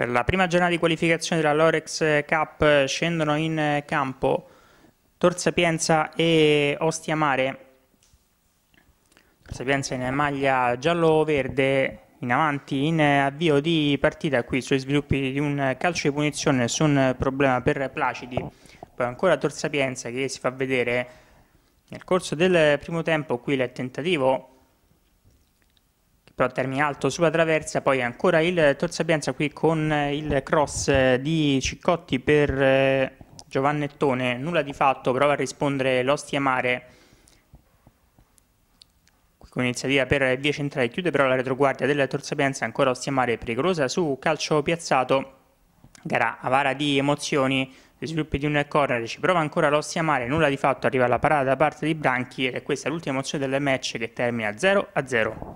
per la prima giornata di qualificazione della Lorex Cup eh, scendono in eh, campo Tor Sapienza e Ostiamare. Tor Sapienza in maglia giallo-verde, in avanti in avvio di partita qui sui sviluppi di un calcio di punizione, nessun problema per Placidi. Poi ancora Tor Sapienza che si fa vedere nel corso del primo tempo, qui il tentativo però termine alto sulla traversa, poi ancora il Tor Sapienza qui con il cross di Ciccotti per eh, Giovannettone, nulla di fatto, prova a rispondere l'Ostia Mare con iniziativa per via centrale, chiude però la retroguardia del Tor Sapienza, ancora Ostia Mare pericolosa su calcio piazzato, gara avara di emozioni, gli sviluppi di un corner, ci prova ancora l'Ostia Mare, nulla di fatto, arriva la parata da parte di Branchi e questa è l'ultima emozione del match che termina 0-0.